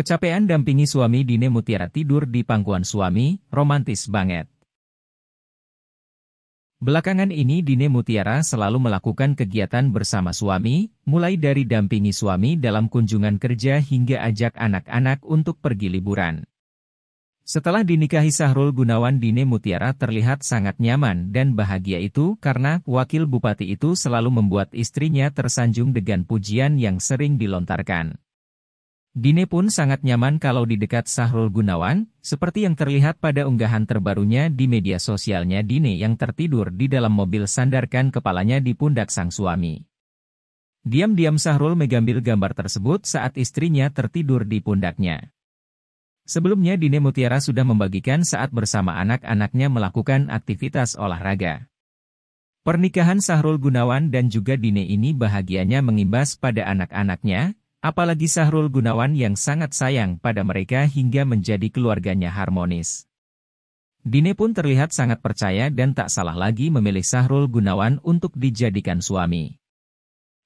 Kecapean dampingi suami Dine Mutiara tidur di pangkuan suami, romantis banget. Belakangan ini Dine Mutiara selalu melakukan kegiatan bersama suami, mulai dari dampingi suami dalam kunjungan kerja hingga ajak anak-anak untuk pergi liburan. Setelah dinikahi Sahrul Gunawan Dine Mutiara terlihat sangat nyaman dan bahagia itu karena wakil bupati itu selalu membuat istrinya tersanjung dengan pujian yang sering dilontarkan. Dine pun sangat nyaman kalau di dekat Sahrul Gunawan, seperti yang terlihat pada unggahan terbarunya di media sosialnya Dine yang tertidur di dalam mobil sandarkan kepalanya di pundak sang suami. Diam-diam Sahrul mengambil gambar tersebut saat istrinya tertidur di pundaknya. Sebelumnya Dine Mutiara sudah membagikan saat bersama anak-anaknya melakukan aktivitas olahraga. Pernikahan Sahrul Gunawan dan juga Dine ini bahagianya mengimbas pada anak-anaknya, Apalagi Sahrul Gunawan yang sangat sayang pada mereka hingga menjadi keluarganya harmonis. Dine pun terlihat sangat percaya dan tak salah lagi memilih Sahrul Gunawan untuk dijadikan suami.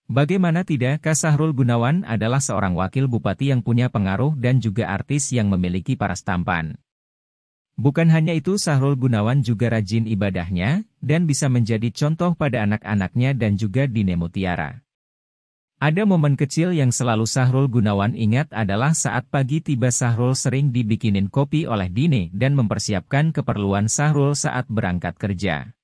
Bagaimana tidak, Sahrul Gunawan adalah seorang wakil bupati yang punya pengaruh dan juga artis yang memiliki paras tampan. Bukan hanya itu, Sahrul Gunawan juga rajin ibadahnya dan bisa menjadi contoh pada anak-anaknya dan juga Dine Mutiara. Ada momen kecil yang selalu Sahrul Gunawan ingat adalah saat pagi tiba Sahrul sering dibikinin kopi oleh Dine dan mempersiapkan keperluan Sahrul saat berangkat kerja.